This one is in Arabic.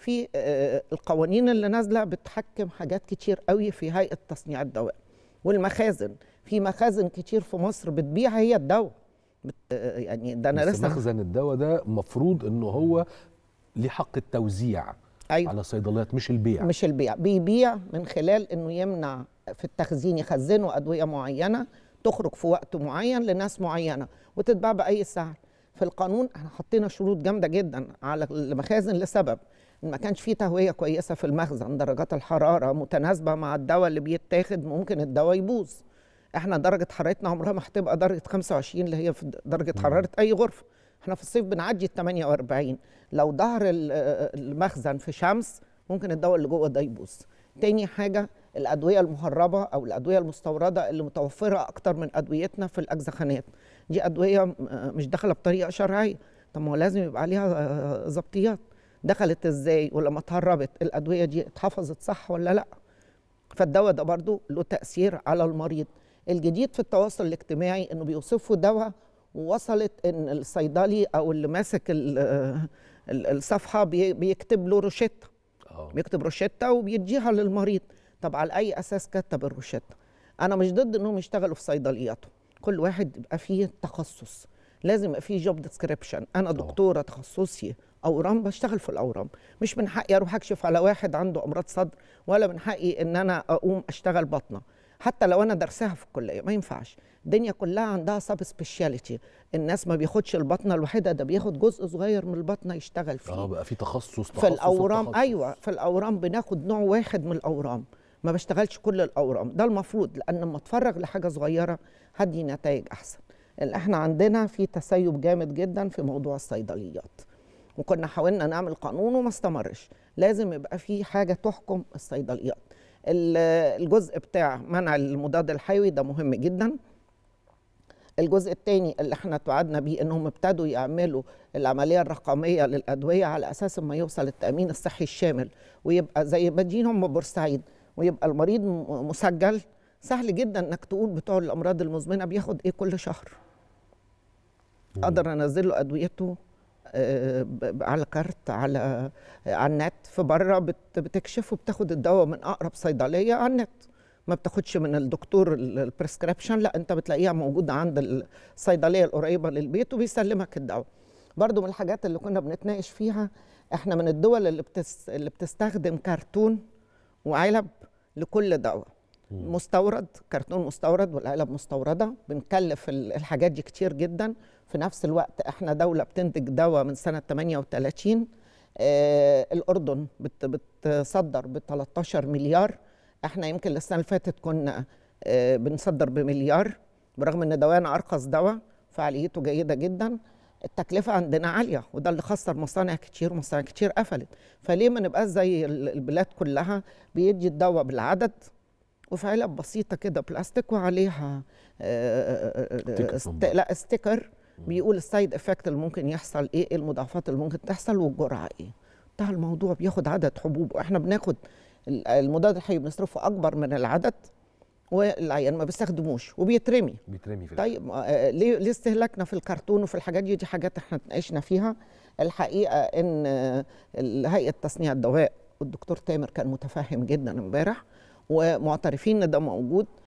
في آه، آه، القوانين اللي نازله بتحكم حاجات كتير قوي في هيئه تصنيع الدواء والمخازن في مخازن كتير في مصر بتبيع هي الدواء آه، يعني ده انا لسه مخزن الدواء ده مفروض انه هو ليه حق التوزيع أيوة. على الصيدليات مش البيع مش البيع بيبيع من خلال انه يمنع في التخزين يخزنوا ادويه معينه تخرج في وقت معين لناس معينه وتتباع باي سعر في القانون احنا حطينا شروط جامده جدا على المخازن لسبب ما كانش فيه تهويه كويسه في المخزن درجات الحراره متناسبه مع الدواء اللي بيتاخد ممكن الدواء يبوظ احنا درجه حرارتنا عمرها ما هتبقى درجه 25 اللي هي في درجه حراره اي غرفه احنا في الصيف بنعدي ال 48 لو ظهر المخزن في شمس ممكن الدواء اللي جوه ده يبوظ تاني حاجه الادويه المهربه او الادويه المستورده اللي متوفره اكتر من ادويتنا في الاجزخانات دي ادويه مش داخله بطريقه شرعيه طب ما هو لازم يبقى عليها ظبطيات دخلت ازاي ولما اتهربت الادويه دي اتحفظت صح ولا لا فالدواء ده برضو له تاثير على المريض الجديد في التواصل الاجتماعي انه بيوصفوا دواء ووصلت ان الصيدلي او اللي ماسك الصفحه بيكتب له روشته آه. بيكتب روشته وبيديها للمريض طب على اي اساس كتب الروشته انا مش ضد انهم يشتغلوا في صيدلياتهم كل واحد يبقى فيه تخصص لازم يبقى فيه جوب ديسكريبشن انا دكتوره تخصصي اورام بشتغل في الاورام مش من حقي اروح اكشف على واحد عنده امراض صدر ولا من حقي ان انا اقوم اشتغل بطنه حتى لو انا درسها في الكليه ما ينفعش الدنيا كلها عندها سب سبيشاليتي الناس ما بياخدش البطنه الوحيده ده بياخد جزء صغير من البطنه يشتغل فيه اه بقى في تخصص, تخصص في الاورام تخصص. ايوه في الاورام بناخد نوع واحد من الاورام ما بشتغلش كل الاورام ده المفروض لان لما اتفرغ لحاجه صغيره هدي نتائج احسن احنا عندنا في تسيب جامد جدا في موضوع الصيدليات وكنا حاولنا نعمل قانون وما استمرش لازم يبقى في حاجه تحكم الصيدليات الجزء بتاع منع المضاد الحيوي ده مهم جدا الجزء الثاني اللي احنا توعدنا بيه انهم ابتدوا يعملوا العمليه الرقميه للادويه على اساس ما يوصل التامين الصحي الشامل ويبقى زي ما هم بورسعيد ويبقى المريض مسجل سهل جدا انك تقول بتوع الامراض المزمنه بياخد ايه كل شهر اقدر انزل له ادويته على كارت على على النت في بره بتكشف وبتاخد الدواء من اقرب صيدليه على النت ما بتاخدش من الدكتور البريسكريبشن لا انت بتلاقيها موجوده عند الصيدليه القريبه للبيت وبيسلمك الدواء برضو من الحاجات اللي كنا بنتناقش فيها احنا من الدول اللي, بتس... اللي بتستخدم كرتون وعلب لكل دواء مستورد كرتون مستورد والعلب مستورده بنكلف الحاجات دي كتير جدا في نفس الوقت احنا دوله بتنتج دواء من سنه 38 آه الاردن بتصدر ب 13 مليار احنا يمكن السنه اللي فاتت كنا آه بنصدر بمليار برغم ان دوانا ارخص دواء فعاليته جيده جدا التكلفه عندنا عاليه وده اللي خسر مصانع كتير ومصانع كتير قفلت فليه ما نبقاش زي البلاد كلها بيدي الدواء بالعدد وفي علب بسيطه كده بلاستيك وعليها آه، آه، آه، لا ستيكر بيقول السايد افكت اللي ممكن يحصل إيه،, ايه المضاعفات اللي ممكن تحصل والجرعه ايه بتاع الموضوع بياخد عدد حبوب واحنا بناخد المضاد الحيوي بنصرفه اكبر من العدد والعيان ما بيستخدموش وبيترمي بيترمي في طيب ليه ليه استهلاكنا في الكرتون وفي الحاجات دي دي حاجات احنا اتناقشنا فيها الحقيقه ان هيئه تصنيع الدواء والدكتور تامر كان متفهم جدا امبارح ومعترفين ان ده موجود